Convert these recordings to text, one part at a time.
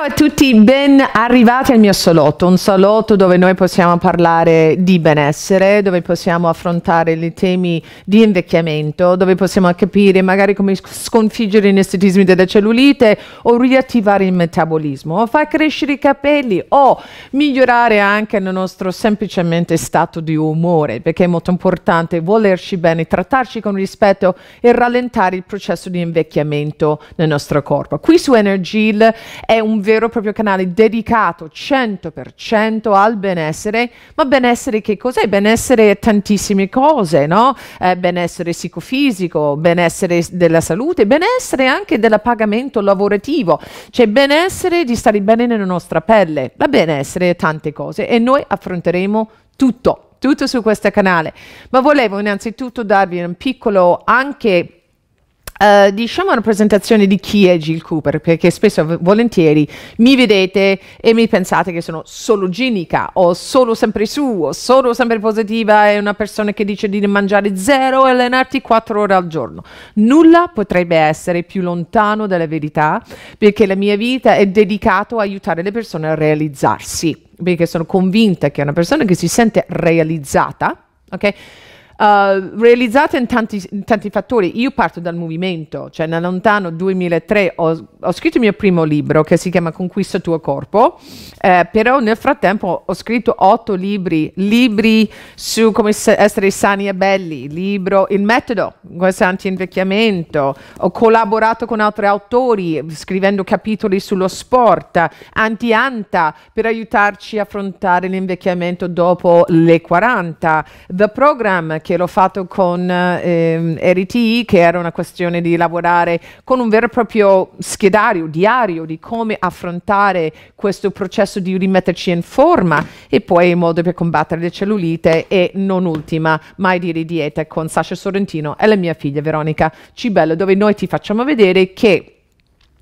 Ciao a tutti, ben arrivati al mio salotto, un salotto dove noi possiamo parlare di benessere, dove possiamo affrontare i temi di invecchiamento, dove possiamo capire magari come sconfiggere i nestetismi della cellulite o riattivare il metabolismo o far crescere i capelli o migliorare anche il nostro semplicemente stato di umore, perché è molto importante volerci bene, trattarci con rispetto e rallentare il processo di invecchiamento nel nostro corpo. Qui su Energil è un vero e proprio canale dedicato 100% al benessere, ma benessere che cos'è? Benessere è tantissime cose, no? Eh, benessere psicofisico, benessere della salute, benessere anche del pagamento lavorativo, cioè benessere di stare bene nella nostra pelle, la benessere è tante cose e noi affronteremo tutto tutto su questo canale ma volevo innanzitutto darvi un piccolo anche Uh, diciamo una presentazione di chi è Jill Cooper, perché spesso volentieri mi vedete e mi pensate che sono solo ginica o solo sempre su o solo sempre positiva e una persona che dice di mangiare zero e allenarti quattro ore al giorno. Nulla potrebbe essere più lontano dalla verità perché la mia vita è dedicata a aiutare le persone a realizzarsi, perché sono convinta che una persona che si sente realizzata, ok? Eh, realizzata in tanti, in tanti, fattori. Io parto dal movimento, cioè nel lontano 2003 ho, ho, scritto il mio primo libro che si chiama Conquista il tuo corpo, eh, però nel frattempo ho scritto otto libri, libri su come essere sani e belli, libro Il metodo, questo anti-invecchiamento, ho collaborato con altri autori scrivendo capitoli sullo sport, anti-anta per aiutarci a affrontare l'invecchiamento dopo le 40, The Program che l'ho fatto con eh, RTI, che era una questione di lavorare con un vero e proprio schedario, diario di come affrontare questo processo di rimetterci in forma e poi il modo per combattere le cellulite e non ultima, mai dire dieta con Sasha Sorrentino e la mia figlia Veronica Cibello, dove noi ti facciamo vedere che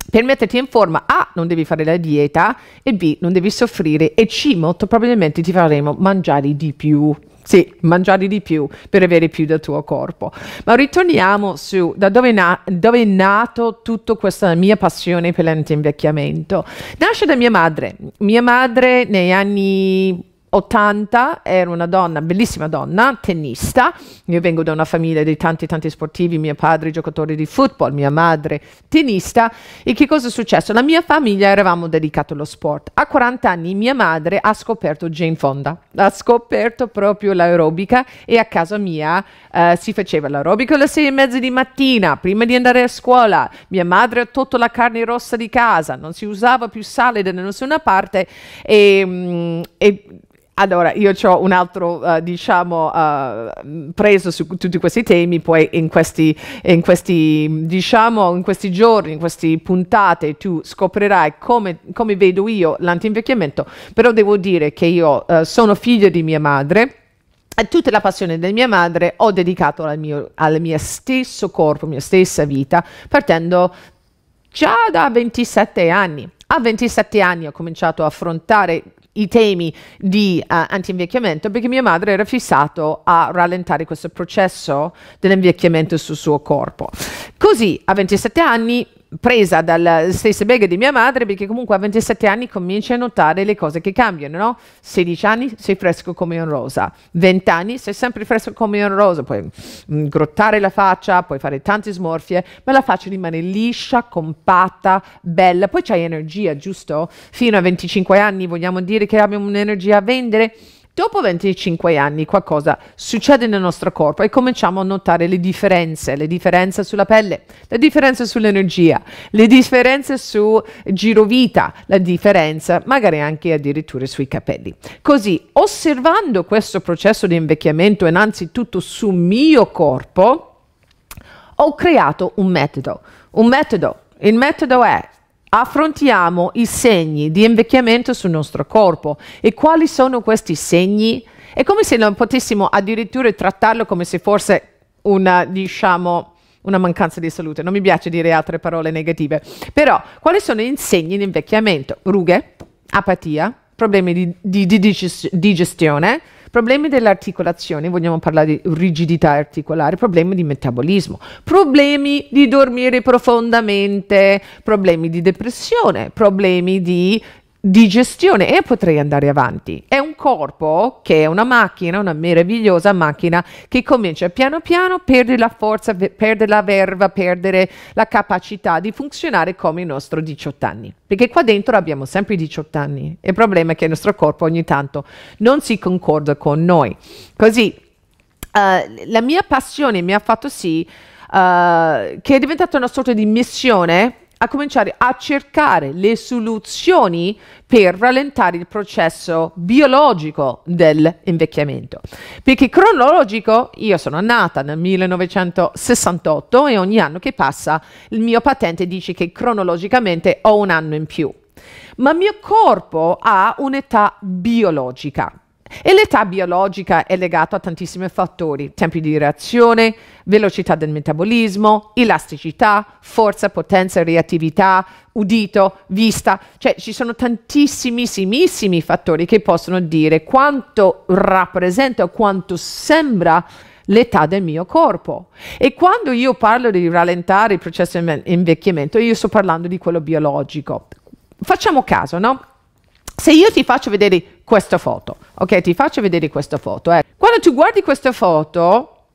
per metterti in forma A non devi fare la dieta e B non devi soffrire e C molto probabilmente ti faremo mangiare di più. Sì, mangiare di più per avere più del tuo corpo. Ma ritorniamo su da dove, na- dove è nato tutta questa mia passione per l'antinvecchiamento. Nasce da mia madre. Mia madre negli anni 80, era una donna, bellissima donna, tennista. Io vengo da una famiglia di tanti, tanti sportivi, mio padre giocatore di football, mia madre tennista. E che cosa è successo? La mia famiglia eravamo dedicati allo sport. A 40 anni mia madre ha scoperto Jane Fonda, ha scoperto proprio l'aerobica e a casa mia eh, si faceva l'aerobica alle 6 e mezza di mattina, prima di andare a scuola. Mia madre ha tolto la carne rossa di casa, non si usava più sale da nessuna parte e, mm, e allora, io ho un altro, uh, diciamo, uh, preso su tutti questi temi, poi in questi, in questi, diciamo, in questi giorni, in queste puntate, tu scoprirai come, come vedo io l'antinvecchiamento, però devo dire che io uh, sono figlio di mia madre, tutta la passione di mia madre ho dedicato al mio, al mio stesso corpo, alla mia stessa vita, partendo già da 27 anni. A 27 anni ho cominciato a affrontare i temi di uh, anti-invecchiamento perché mia madre era fissata a rallentare questo processo dell'invecchiamento sul suo corpo. Così a 27 anni presa dalla stessa bega di mia madre perché comunque a 27 anni cominci a notare le cose che cambiano, no? 16 anni sei fresco come un rosa, 20 anni sei sempre fresco come un rosa, puoi mh, mm, grottare la faccia, puoi fare tante smorfie, ma la faccia rimane liscia, compatta, bella, poi c'hai energia, giusto? Fino a 25 anni vogliamo dire che abbiamo un'energia a vendere? Dopo 25 anni qualcosa succede nel nostro corpo e cominciamo a notare le differenze, le differenze sulla pelle, le differenze sull'energia, le differenze su girovita, la differenza magari anche addirittura sui capelli. Così, osservando questo processo di invecchiamento innanzitutto sul mio corpo, ho creato un metodo. Un metodo. Il metodo è affrontiamo i segni di invecchiamento sul nostro corpo. E quali sono questi segni? È come se non potessimo addirittura trattarlo come se fosse una, diciamo, una mancanza di salute. Non mi piace dire altre parole negative. Però, quali sono i segni di invecchiamento? Rughe, apatia, problemi di, di, di digestione, problemi dell'articolazione, vogliamo parlare di rigidità articolare, problemi di metabolismo, problemi di dormire profondamente, problemi di depressione, problemi di di gestione e potrei andare avanti. È un corpo che è una macchina, una meravigliosa macchina che comincia piano piano a perdere la forza, perdere la verva, perdere la capacità di funzionare come il nostro 18 anni. Perché qua dentro abbiamo sempre 18 anni. Il problema è che il nostro corpo ogni tanto non si concorda con noi. Così uh, la mia passione mi ha fatto sì uh, che è diventata una sorta di missione a cominciare a cercare le soluzioni per rallentare il processo biologico dell'invecchiamento. Perché cronologico, io sono nata nel 1968 e ogni anno che passa il mio patente dice che cronologicamente ho un anno in più. Ma il mio corpo ha un'età biologica. E l'età biologica è legata a tantissimi fattori, tempi di reazione, velocità del metabolismo, elasticità, forza, potenza, reattività, udito, vista, cioè ci sono tantissimissimi fattori che possono dire quanto rappresenta quanto sembra l'età del mio corpo. E quando io parlo di rallentare il processo di invecchiamento, io sto parlando di quello biologico. Facciamo caso, no? se io ti faccio vedere questa foto, ok, ti faccio vedere questa foto, eh. quando tu guardi questa foto,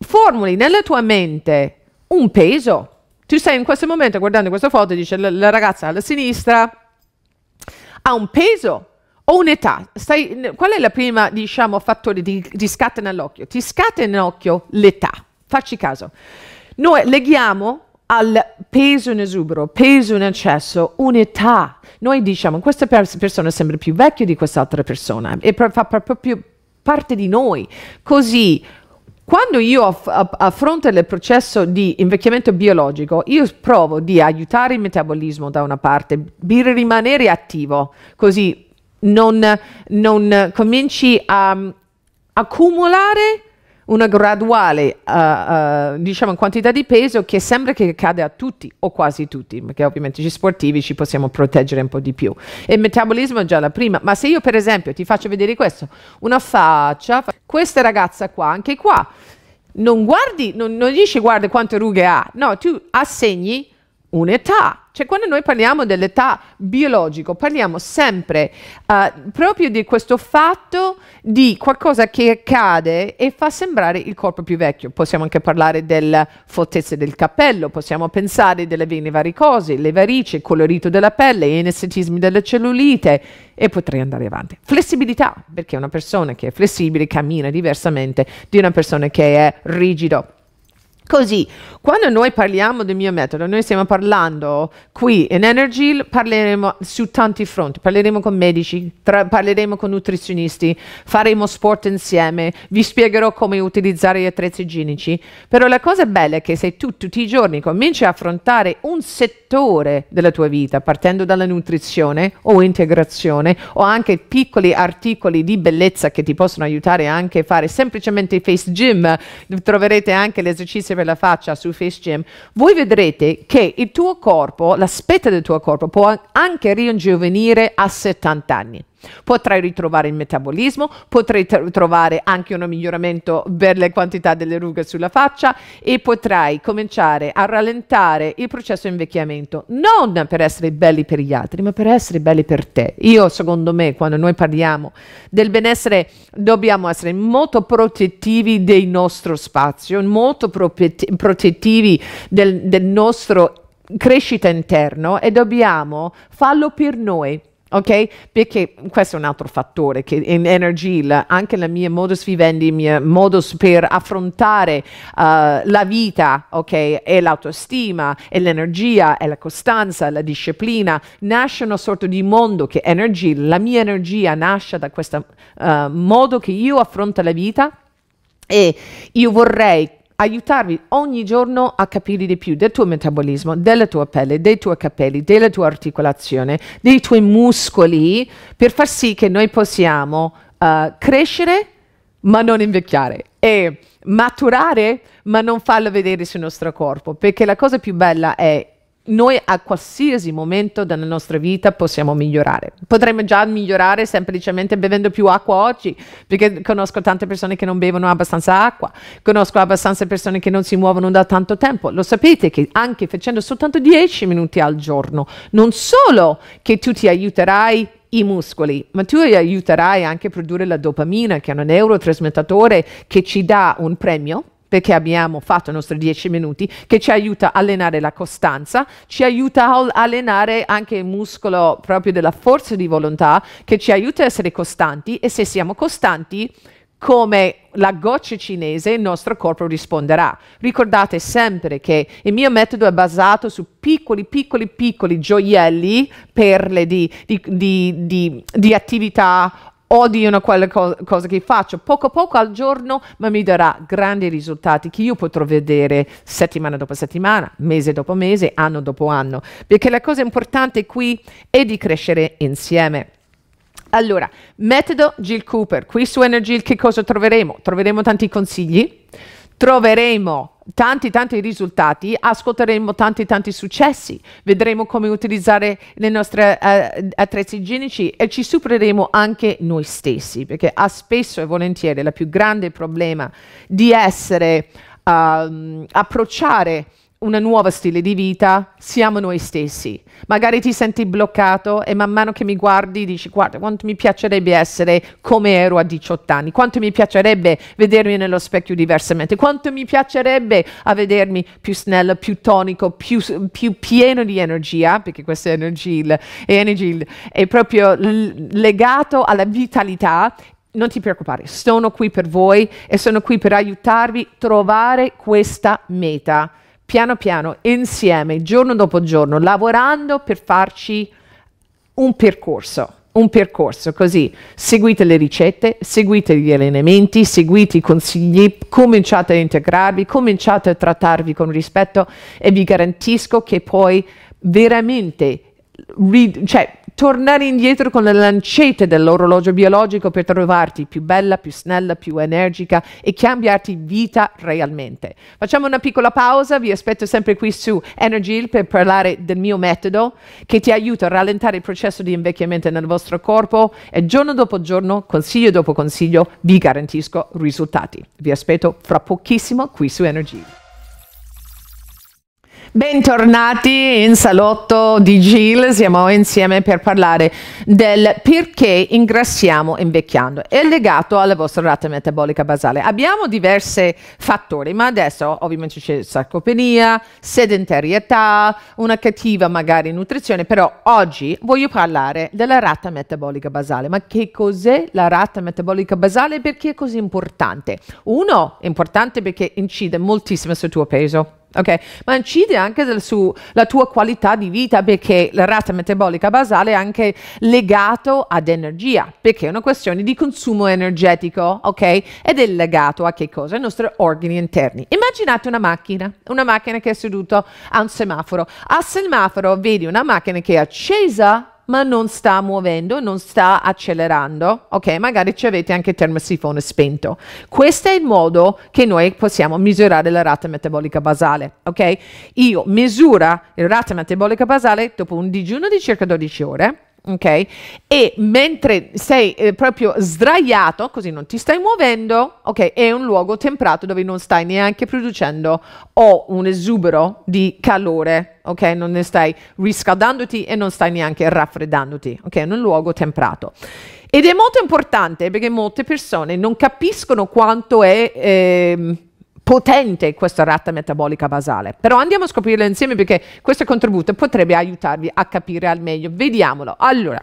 formuli nella tua mente un peso. Tu stai in questo momento guardando questa foto e dici la, la ragazza alla sinistra ha un peso o un'età. Stai, qual è il primo diciamo, fattore di, di scatta nell'occhio? Ti scatta nell'occhio l'età. Facci caso. Noi leghiamo al peso in esubero, peso in eccesso, un'età. Noi diciamo questa persona sembra più vecchia di quest'altra persona e fa proprio parte di noi. Così quando io aff- affronto il processo di invecchiamento biologico, io provo di aiutare il metabolismo da una parte, di rimanere attivo, così non, non cominci a um, accumulare una graduale uh, uh, diciamo quantità di peso che sembra che cade a tutti o quasi tutti perché ovviamente gli sportivi ci possiamo proteggere un po' di più e il metabolismo è già la prima ma se io per esempio ti faccio vedere questo una faccia questa ragazza qua anche qua non guardi non, non dici guarda quante rughe ha no tu assegni un'età. Cioè quando noi parliamo dell'età biologica, parliamo sempre uh, proprio di questo fatto di qualcosa che accade e fa sembrare il corpo più vecchio. Possiamo anche parlare della fortezza del capello, possiamo pensare delle vene varicose, le varici, il colorito della pelle, gli anestetismi della cellulite e potrei andare avanti. Flessibilità, perché una persona che è flessibile cammina diversamente di una persona che è rigido Così, quando noi parliamo del mio metodo, noi stiamo parlando qui in Energy, parleremo su tanti fronti, parleremo con medici, parleremo con nutrizionisti, faremo sport insieme, vi spiegherò come utilizzare gli attrezzi igienici, però la cosa bella è che se tu tutti i giorni cominci a affrontare un settore della tua vita, partendo dalla nutrizione o integrazione o anche piccoli articoli di bellezza che ti possono aiutare anche a fare semplicemente face gym, troverete anche l'esercizio per la faccia su FaceGym, voi vedrete che il tuo corpo, l'aspetto del tuo corpo può anche ringiovenire a 70 anni. Potrai ritrovare il metabolismo, potrai trovare anche un miglioramento per le quantità delle rughe sulla faccia e potrai cominciare a rallentare il processo invecchiamento, non per essere belli per gli altri, ma per essere belli per te. Io, secondo me, quando noi parliamo del benessere, dobbiamo essere molto protettivi del nostro spazio, molto protettivi del, del nostro crescita interno e dobbiamo farlo per noi Ok? Perché questo è un altro fattore che in Energy Hill, anche la mia modus vivendi, il mio modus per affrontare uh, la vita, ok? E l'autostima, e l'energia, e la costanza, la disciplina, nasce una sorta di mondo che Energy la mia energia nasce da questo uh, modo che io affronto la vita e io vorrei aiutarvi ogni giorno a capire di più del tuo metabolismo, della tua pelle, dei tuoi capelli, della tua articolazione, dei tuoi muscoli, per far sì che noi possiamo uh, crescere ma non invecchiare e maturare ma non farlo vedere sul nostro corpo, perché la cosa più bella è noi a qualsiasi momento della nostra vita possiamo migliorare. Potremmo già migliorare semplicemente bevendo più acqua oggi, perché conosco tante persone che non bevono abbastanza acqua, conosco abbastanza persone che non si muovono da tanto tempo. Lo sapete che anche facendo soltanto 10 minuti al giorno, non solo che tu ti aiuterai i muscoli, ma tu aiuterai anche a produrre la dopamina, che è un neurotrasmettatore che ci dà un premio perché abbiamo fatto i nostri dieci minuti, che ci aiuta a allenare la costanza, ci aiuta a allenare anche il muscolo proprio della forza di volontà, che ci aiuta a essere costanti e se siamo costanti, come la goccia cinese, il nostro corpo risponderà. Ricordate sempre che il mio metodo è basato su piccoli, piccoli, piccoli gioielli, perle di, di, di, di attività odiano quelle co- cose che faccio poco a poco al giorno, ma mi darà grandi risultati che io potrò vedere settimana dopo settimana, mese dopo mese, anno dopo anno, perché la cosa importante qui è di crescere insieme. Allora, metodo Jill Cooper, qui su Energy che cosa troveremo? Troveremo tanti consigli, troveremo tanti tanti risultati, ascolteremo tanti tanti successi, vedremo come utilizzare le nostre eh, attrezzi igienici e ci supereremo anche noi stessi, perché ha spesso e volentieri il più grande problema di essere, um, approcciare un nuovo stile di vita, siamo noi stessi. Magari ti senti bloccato e man mano che mi guardi dici guarda quanto mi piacerebbe essere come ero a 18 anni, quanto mi piacerebbe vedermi nello specchio diversamente, quanto mi piacerebbe a vedermi più snello, più tonico, più, più pieno di energia, perché questo energy, energy è proprio legato alla vitalità non ti preoccupare, sono qui per voi e sono qui per aiutarvi a trovare questa meta piano piano, insieme, giorno dopo giorno, lavorando per farci un percorso, un percorso così. Seguite le ricette, seguite gli allenamenti, seguite i consigli, cominciate a integrarvi, cominciate a trattarvi con rispetto e vi garantisco che poi veramente re- cioè, tornare indietro con le lancette dell'orologio biologico per trovarti più bella, più snella, più energica e cambiarti vita realmente. Facciamo una piccola pausa, vi aspetto sempre qui su Energy per parlare del mio metodo che ti aiuta a rallentare il processo di invecchiamento nel vostro corpo e giorno dopo giorno, consiglio dopo consiglio, vi garantisco risultati. Vi aspetto fra pochissimo qui su Energy. Bentornati in salotto di Gil, siamo insieme per parlare del perché ingrassiamo invecchiando. È legato alla vostra rata metabolica basale. Abbiamo diversi fattori, ma adesso ovviamente c'è sarcopenia, sedentarietà, una cattiva magari nutrizione, però oggi voglio parlare della rata metabolica basale. Ma che cos'è la rata metabolica basale e perché è così importante? Uno, è importante perché incide moltissimo sul tuo peso ok? Ma incide anche sulla tua qualità di vita perché la rata metabolica basale è anche legata ad energia, perché è una questione di consumo energetico, ok? Ed è legato a che cosa? Ai nostri organi interni. Immaginate una macchina, una macchina che è seduta a un semaforo. Al semaforo vedi una macchina che è accesa ma non sta muovendo, non sta accelerando, ok? Magari ci avete anche il termosifone spento. Questo è il modo che noi possiamo misurare la rata metabolica basale, ok? Io misuro la rata metabolica basale dopo un digiuno di circa 12 ore, ok? E mentre sei eh, proprio sdraiato, così non ti stai muovendo, ok? È un luogo temperato dove non stai neanche producendo o un esubero di calore, ok? Non ne stai riscaldandoti e non stai neanche raffreddandoti, ok? È un luogo temperato. Ed è molto importante perché molte persone non capiscono quanto è... Eh, potente questa rata metabolica basale. Però andiamo a scoprirla insieme perché questo contributo potrebbe aiutarvi a capire al meglio. Vediamolo. Allora,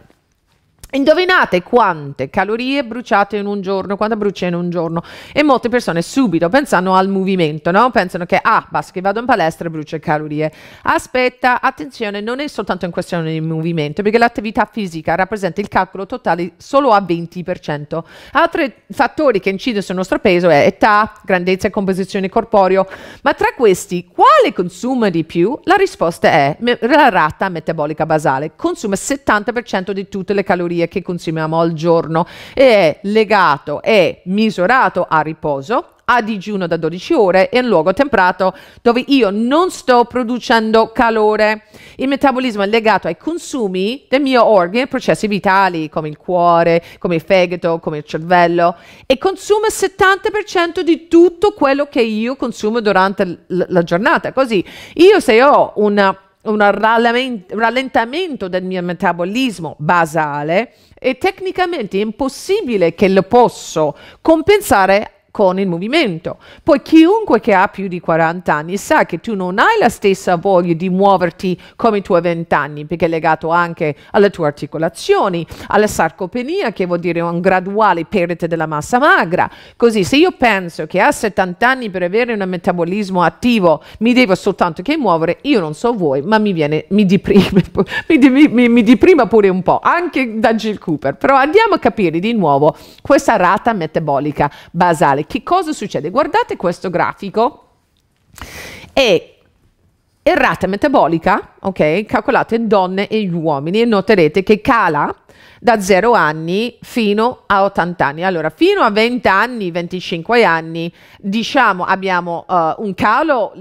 Indovinate quante calorie bruciate in un giorno, quante brucia in un giorno? E molte persone subito pensano al movimento, no? Pensano che, ah, basta che vado in palestra e brucio calorie. Aspetta, attenzione, non è soltanto in questione di movimento, perché l'attività fisica rappresenta il calcolo totale solo a 20%. Altri fattori che incidono sul nostro peso è età, grandezza e composizione corporeo, ma tra questi, quali quale consuma di più? La risposta è la rata metabolica basale, consuma il 70% di tutte le calorie che consumiamo al giorno e è legato e misurato a riposo, a digiuno da 12 ore e un luogo temperato dove io non sto producendo calore. Il metabolismo è legato ai consumi del mio organo e processi vitali come il cuore, come il fegato, come il cervello e consuma il 70% di tutto quello che io consumo durante la giornata. Così io se ho una un rallentamento del mio metabolismo basale è tecnicamente impossibile che lo posso compensare con il movimento. Poi chiunque che ha più di 40 anni sa che tu non hai la stessa voglia di muoverti come i tuoi 20 anni, perché è legato anche alle tue articolazioni, alla sarcopenia, che vuol dire un graduale perdita della massa magra. Così se io penso che a 70 anni per avere un metabolismo attivo mi devo soltanto che muovere, io non so voi, ma mi viene, mi deprime, mi, mi, mi deprima pure un po', anche da Jill Cooper. Però andiamo a capire di nuovo questa rata metabolica basale fare. Che cosa succede? Guardate questo grafico e errata metabolica, ok, calcolate donne e uomini e noterete che cala da 0 anni fino a 80 anni. Allora, fino a 20 anni, 25 anni, diciamo abbiamo uh, un calo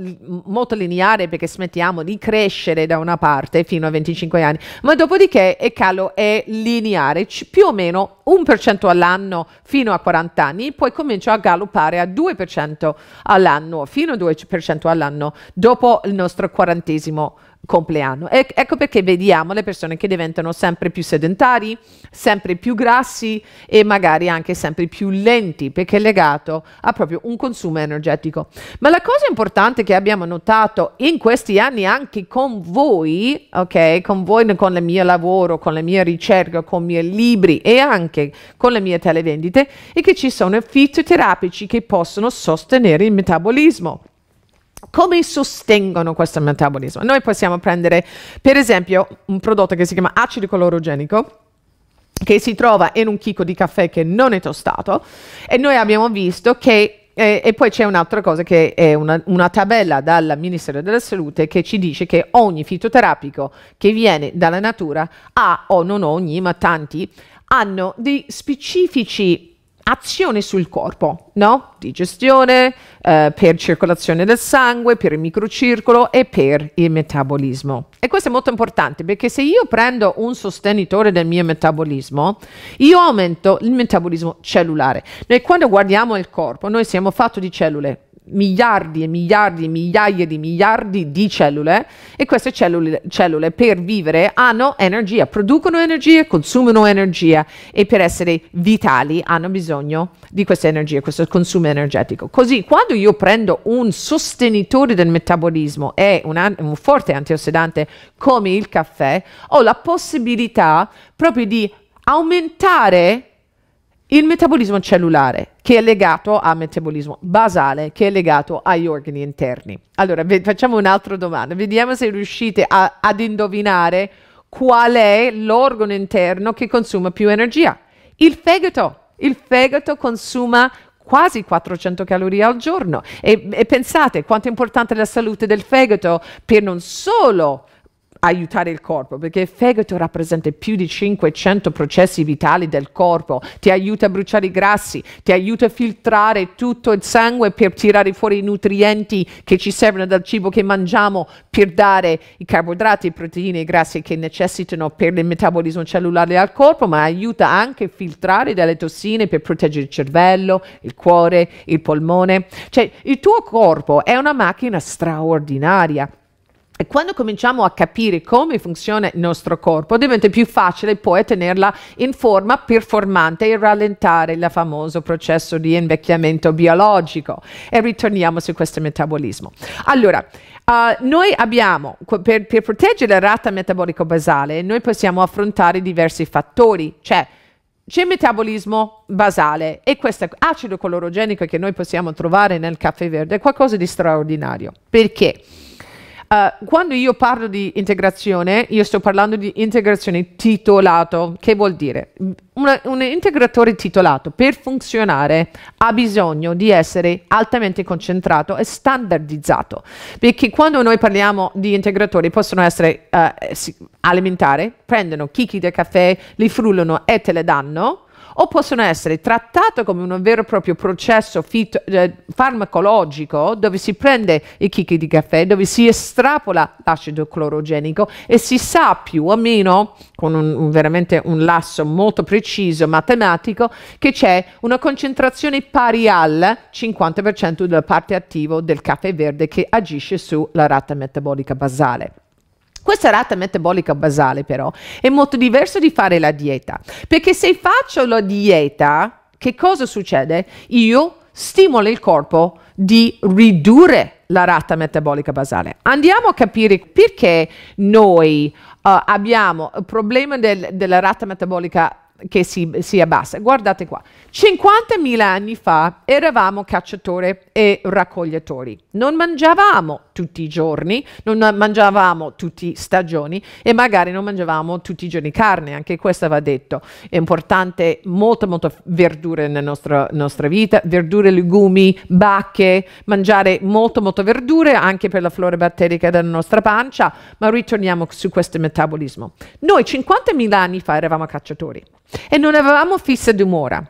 molto lineare perché smettiamo di crescere da una parte fino a 25 anni, ma dopodiché il calo è lineare, più o meno 1% all'anno fino a 40 anni, poi comincia a galoppare a 2% all'anno, fino a 2% all'anno dopo il nostro quarantesimo anno compleanno. E ecco perché vediamo le persone che diventano sempre più sedentari, sempre più grassi e magari anche sempre più lenti perché è legato a proprio un consumo energetico. Ma la cosa importante che abbiamo notato in questi anni anche con voi, ok, con voi, con il mio lavoro, con la mia ricerca, con i miei libri e anche con le mie televendite, è che ci sono fitoterapici che possono sostenere il metabolismo come sostengono questo metabolismo? Noi possiamo prendere, per esempio, un prodotto che si chiama acido colorogenico, che si trova in un chicco di caffè che non è tostato, e noi abbiamo visto che e, eh, e, poi c'è un'altra cosa che è una, una, tabella dal Ministero della Salute che ci dice che ogni fitoterapico che viene dalla natura ha o non ogni, ma tanti, hanno dei specifici azione sul corpo, no? Digestione, eh, per circolazione del sangue, per il microcircolo e per il metabolismo. E questo è molto importante perché se io prendo un sostenitore del mio metabolismo, io aumento il metabolismo cellulare. Noi quando guardiamo il corpo, noi siamo fatti di cellule miliardi e miliardi e migliaia di miliardi di cellule e queste cellule, cellule, per vivere hanno energia, producono energia, consumano energia e per essere vitali hanno bisogno di questa energia, questo consumo energetico. Così quando io prendo un sostenitore del metabolismo e un, un forte antiossidante come il caffè, ho la possibilità proprio di aumentare il metabolismo cellulare, che è legato al metabolismo basale, che è legato agli organi interni. Allora, facciamo un'altra domanda, vediamo se riuscite a, ad indovinare qual è l'organo interno che consuma più energia. Il fegato. Il fegato consuma quasi 400 calorie al giorno e, e pensate quanto è importante la salute del fegato per non solo aiutare il corpo, perché il fegato rappresenta più di 500 processi vitali del corpo, ti aiuta a bruciare i grassi, ti aiuta a filtrare tutto il sangue per tirare fuori i nutrienti che ci servono dal cibo che mangiamo, per dare i carboidrati, proteine e i grassi che necessitano per il metabolismo cellulare al corpo, ma aiuta anche a filtrare delle tossine per proteggere il cervello, il cuore, il polmone. Cioè il tuo corpo è una macchina straordinaria e quando cominciamo a capire come funziona il nostro corpo, diventa più facile poi tenerla in forma performante e rallentare il famoso processo di invecchiamento biologico. E ritorniamo su questo metabolismo. Allora, uh, noi abbiamo, per, per proteggere la rata metabolica basale, noi possiamo affrontare diversi fattori, cioè c'è metabolismo basale e questo acido colorogenico che noi possiamo trovare nel caffè verde è qualcosa di straordinario. Perché? Uh, quando io parlo di integrazione, io sto parlando di integrazione titolato. Che vuol dire? Una, un integratore titolato per funzionare ha bisogno di essere altamente concentrato e standardizzato, perché quando noi parliamo di integratori possono essere uh, eh, alimentari, prendono chicchi del caffè, li frullano e te le danno, o possono essere trattate come un vero e proprio processo eh, farmacologico dove si prende i chicchi di caffè, dove si estrapola l'acido clorogenico e si sa più o meno, con un, un, veramente un lasso molto preciso matematico, che c'è una concentrazione pari al 50% della parte attiva del caffè verde che agisce sulla rata metabolica basale. Questa rata metabolica basale però è molto diversa di fare la dieta, perché se faccio la dieta, che cosa succede? Io stimolo il corpo di ridurre la rata metabolica basale. Andiamo a capire perché noi uh, abbiamo il problema del, della rata metabolica che si, si, abbassa. Guardate qua, 50.000 anni fa eravamo cacciatori e raccoglitori, non mangiavamo tutti i giorni, non mangiavamo tutti i stagioni e magari non mangiavamo tutti i giorni carne, anche questo va detto. È importante molto molto verdure nella nostra, nostra vita, verdure, legumi, bacche, mangiare molto molto verdure anche per la flora batterica della nostra pancia, ma ritorniamo su questo metabolismo. Noi 50.000 anni fa eravamo cacciatori e non avevamo fissa dimora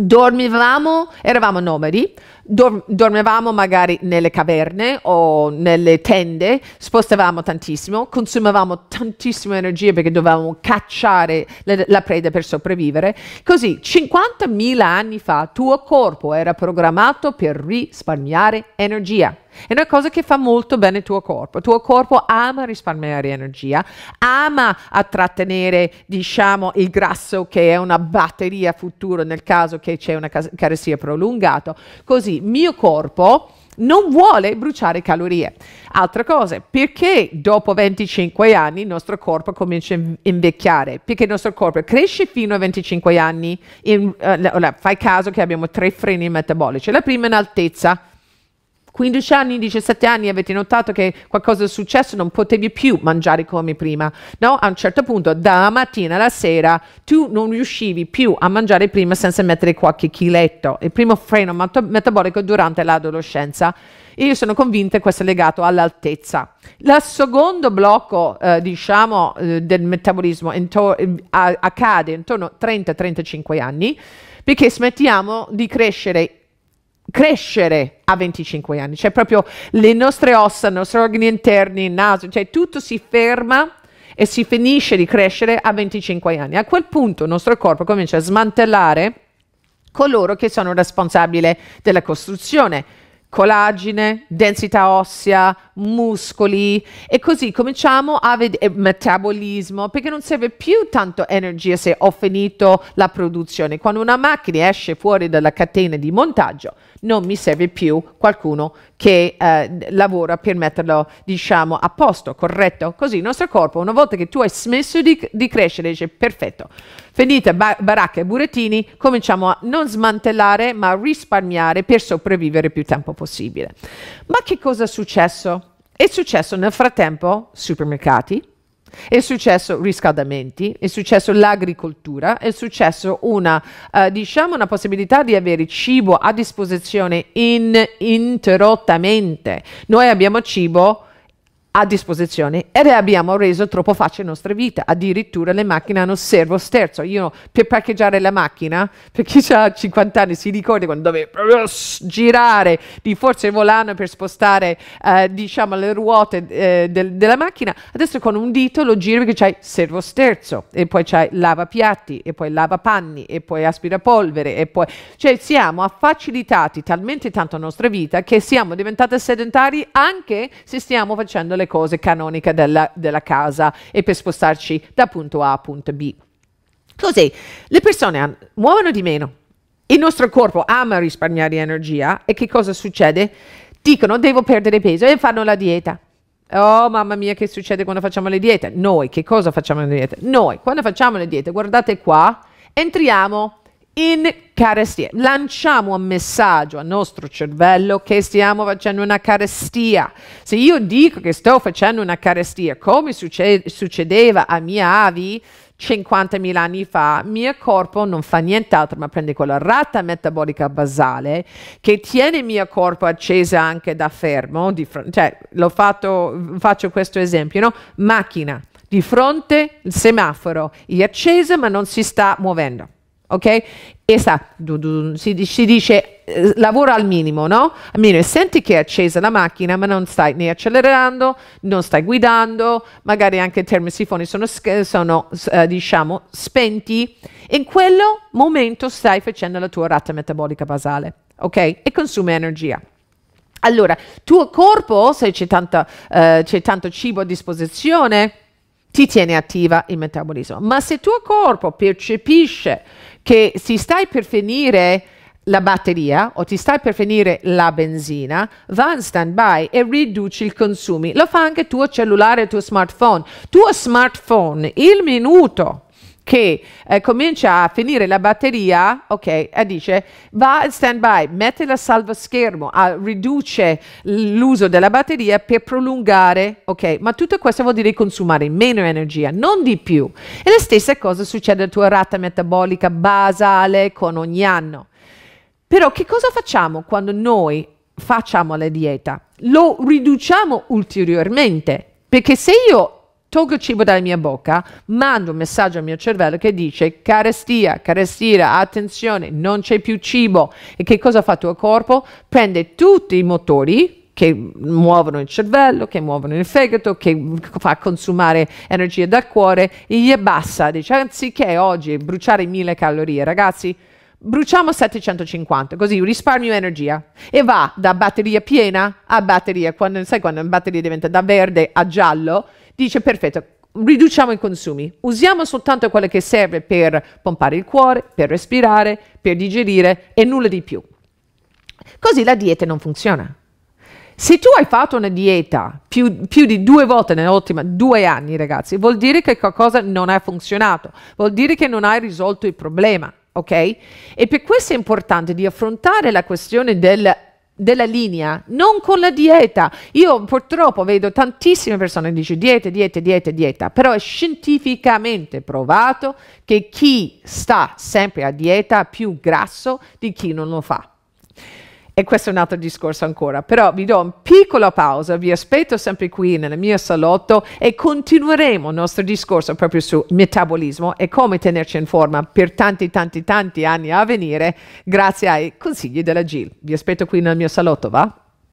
dormivamo, eravamo nomadi, dor- dormivamo magari nelle caverne o nelle tende, spostavamo tantissimo, consumavamo tantissima energia perché dovevamo cacciare le, la preda per sopravvivere. Così, 50.000 anni fa, il tuo corpo era programmato per risparmiare energia. È una cosa che fa molto bene il tuo corpo. Il tuo corpo ama risparmiare energia, ama trattenere, diciamo, il grasso che è una batteria futura nel caso che c'è una carestia prolungata. Così il mio corpo non vuole bruciare calorie. Altra cosa, perché dopo 25 anni il nostro corpo comincia a invecchiare? Perché il nostro corpo cresce fino a 25 anni, in, uh, fai caso che abbiamo tre freni metabolici. La prima è in altezza, 15 anni, 17 anni avete notato che qualcosa è successo, non potevi più mangiare come prima, no? A un certo punto, da mattina alla sera, tu non riuscivi più a mangiare prima senza mettere qualche chiletto, il primo freno mat- metabolico durante l'adolescenza. E io sono convinta che questo è legato all'altezza. Il secondo blocco, eh, diciamo, eh, del metabolismo intor- eh, accade intorno a 30-35 anni, perché smettiamo di crescere crescere a 25 anni, cioè proprio le nostre ossa, i nostri organi interni, il naso, cioè tutto si ferma e si finisce di crescere a 25 anni. A quel punto il nostro corpo comincia a smantellare coloro che sono responsabili della costruzione collagene, densità ossea, muscoli e così cominciamo a vedere eh, metabolismo perché non serve più tanto energia se ho finito la produzione. Quando una macchina esce fuori dalla catena di montaggio non mi serve più qualcuno che eh, lavora per metterlo diciamo a posto, corretto? Così il nostro corpo una volta che tu hai smesso di, di crescere dice perfetto Spedite ba baracca e burattini, cominciamo a non smantellare ma a risparmiare per sopravvivere più tempo possibile. Ma che cosa è successo? È successo nel frattempo supermercati, è successo riscaldamenti, è successo l'agricoltura, è successo una, eh, diciamo una possibilità di avere cibo a disposizione ininterrottamente. Noi abbiamo cibo a disposizione ed abbiamo reso troppo facile la nostra vita. Addirittura le macchine hanno servo sterzo. Io per parcheggiare la macchina, per chi ha 50 anni si ricorda quando doveva girare di forza il volano per spostare eh, diciamo le ruote eh, del, della macchina, adesso con un dito lo giro perché c'hai servo sterzo e poi c'hai lavapiatti e poi lavapanni e poi aspirapolvere e poi cioè siamo facilitati talmente tanto la nostra vita che siamo diventati sedentari anche se stiamo facendo le le cose canoniche della, della casa e per spostarci da punto A a punto B. Così le persone muovono di meno, il nostro corpo ama risparmiare energia e che cosa succede? Dicono devo perdere peso e fanno la dieta. Oh mamma mia, che succede quando facciamo le diete? Noi che cosa facciamo le diete? Noi quando facciamo le diete, guardate qua, entriamo in carestia. Lanciamo un messaggio al nostro cervello che stiamo facendo una carestia. Se io dico che sto facendo una carestia, come succe- succedeva a mia avi 50.000 anni fa, il mio corpo non fa nient'altro ma prende quella ratta metabolica basale che tiene il mio corpo acceso anche da fermo. Fr- cioè, fatto, faccio questo esempio, no? Macchina, di fronte il semaforo è acceso ma non si sta muovendo ok? Esa, du, du, si, si, dice eh, lavora al minimo, no? Al minimo, senti che è accesa la macchina, ma non stai né accelerando, non stai guidando, magari anche i termosifoni sono, sono eh, diciamo, spenti. In quel momento stai facendo la tua rata metabolica basale, ok? E consuma energia. Allora, tuo corpo, se c'è tanto, eh, c'è tanto cibo a disposizione, ti tiene attiva il metabolismo. Ma se il tuo corpo percepisce che se stai per finire la batteria o ti stai per finire la benzina, va in stand by e riduci il consumo. Lo fa anche tuo cellulare, tuo smartphone. Tuo smartphone, il minuto che eh, comincia a finire la batteria, ok, e dice va in stand by, mette la salva schermo, ah, riduce l'uso della batteria per prolungare, ok, ma tutto questo vuol dire consumare meno energia, non di più. E la stessa cosa succede alla tua rata metabolica basale con ogni anno. Però che cosa facciamo quando noi facciamo la dieta? Lo riduciamo ulteriormente, perché se io tolgo il cibo dalla mia bocca, mando un messaggio al mio cervello che dice carestia, carestia, attenzione, non c'è più cibo. E che cosa fa il tuo corpo? Prende tutti i motori che muovono il cervello, che muovono il fegato, che fa consumare energia dal cuore e gli abbassa, dice anziché oggi bruciare mille calorie, ragazzi, bruciamo 750, così risparmio energia e va da batteria piena a batteria, quando, sai quando la batteria diventa da verde a giallo, dice perfetto, riduciamo i consumi, usiamo soltanto quello che serve per pompare il cuore, per respirare, per digerire e nulla di più. Così la dieta non funziona. Se tu hai fatto una dieta più, più di due volte nell'ultima due anni, ragazzi, vuol dire che qualcosa non ha funzionato, vuol dire che non hai risolto il problema, ok? E per questo è importante di affrontare la questione del della linea, non con la dieta. Io purtroppo vedo tantissime persone che dicono dieta, dieta, dieta, dieta, però è scientificamente provato che chi sta sempre a dieta ha più grasso di chi non lo fa. E questo è un altro discorso ancora, però vi do una piccola pausa, vi aspetto sempre qui nel mio salotto e continueremo il nostro discorso proprio su metabolismo e come tenerci in forma per tanti tanti tanti anni a venire grazie ai consigli della GIL. Vi aspetto qui nel mio salotto, va?